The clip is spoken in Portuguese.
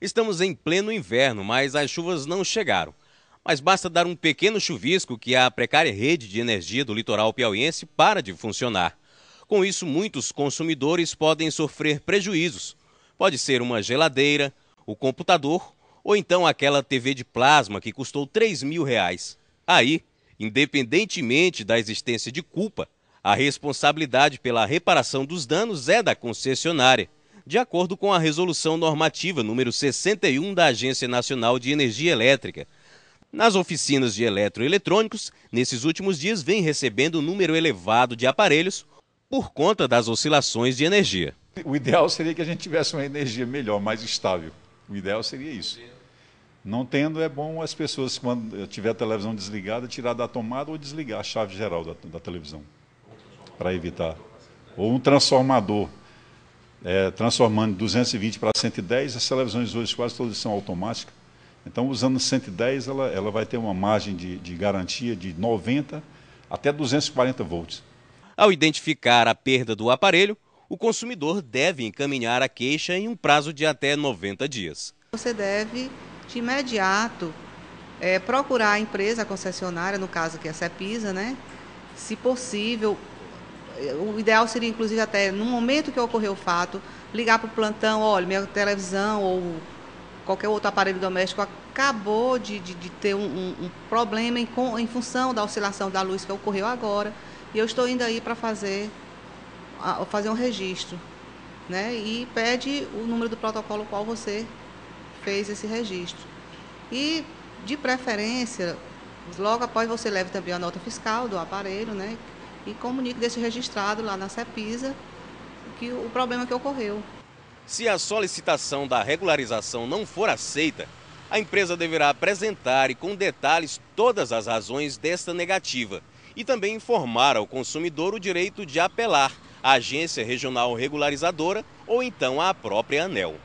Estamos em pleno inverno, mas as chuvas não chegaram. Mas basta dar um pequeno chuvisco que a precária rede de energia do litoral piauiense para de funcionar. Com isso, muitos consumidores podem sofrer prejuízos. Pode ser uma geladeira, o computador ou então aquela TV de plasma que custou 3 mil reais. Aí, independentemente da existência de culpa, a responsabilidade pela reparação dos danos é da concessionária de acordo com a resolução normativa número 61 da Agência Nacional de Energia Elétrica. Nas oficinas de eletroeletrônicos, nesses últimos dias vem recebendo um número elevado de aparelhos por conta das oscilações de energia. O ideal seria que a gente tivesse uma energia melhor, mais estável. O ideal seria isso. Não tendo, é bom as pessoas, quando tiver a televisão desligada, tirar da tomada ou desligar a chave geral da, da televisão, para evitar. Ou um transformador é, transformando 220 para 110, as televisões hoje quase todas são automáticas. Então, usando 110, ela, ela vai ter uma margem de, de garantia de 90 até 240 volts. Ao identificar a perda do aparelho, o consumidor deve encaminhar a queixa em um prazo de até 90 dias. Você deve, de imediato, é, procurar a empresa a concessionária, no caso que é a CEPISA, né? se possível, o ideal seria, inclusive, até no momento que ocorreu o fato, ligar para o plantão, olha, minha televisão ou qualquer outro aparelho doméstico acabou de, de, de ter um, um, um problema em, em, função da oscilação da luz que ocorreu agora. E eu estou indo aí para fazer, fazer um registro. Né? E pede o número do protocolo qual você fez esse registro. E, de preferência, logo após você leve também a nota fiscal do aparelho, né? e comunico, desse registrado lá na CEPISA que o problema que ocorreu. Se a solicitação da regularização não for aceita, a empresa deverá apresentar e com detalhes todas as razões desta negativa e também informar ao consumidor o direito de apelar à agência regional regularizadora ou então à própria ANEL.